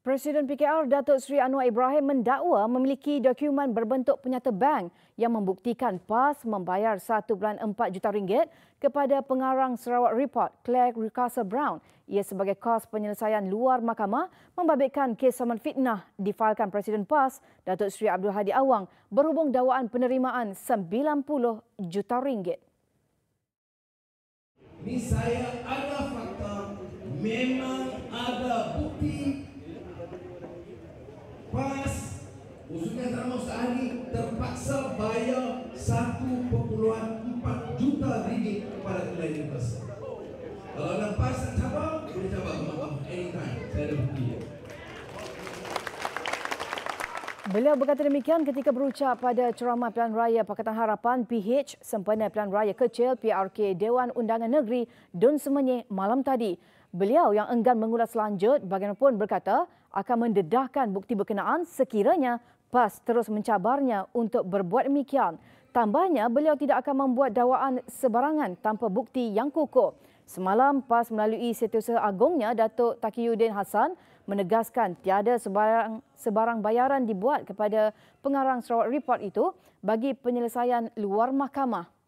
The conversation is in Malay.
Presiden PKR Datuk Seri Anwar Ibrahim mendakwa memiliki dokumen berbentuk penyata bank yang membuktikan PAS membayar 1.4 juta ringgit kepada pengarang Sarawak Report Claire Ricasa Brown ia sebagai kos penyelesaian luar mahkamah membabitkan kes saman fitnah difailkan Presiden PAS Datuk Seri Abdul Hadi Awang berhubung dakwaan penerimaan 90 juta ringgit. Ini saya ada fakta memang pas khususnya sama Ustaz Ali terpaksa bayar empat juta ringgit kepada kedai pas. kalau nak pas nak cabar boleh cabar anytime saya ada bukti ya. Beliau berkata demikian ketika berucap pada ceramah Pilihan Raya Pakatan Harapan PH sempena Pilihan Raya Kecil PRK Dewan Undangan Negeri Dun Semenye malam tadi. Beliau yang enggan mengulas lanjut bagaimanapun berkata akan mendedahkan bukti berkenaan sekiranya PAS terus mencabarnya untuk berbuat demikian. Tambahnya, beliau tidak akan membuat dakwaan sebarangan tanpa bukti yang kukuh. Semalam, PAS melalui setiausaha agungnya, Datuk Takiyuddin Hassan menegaskan tiada sebarang, sebarang bayaran dibuat kepada pengarang Sarawak Report itu bagi penyelesaian luar mahkamah.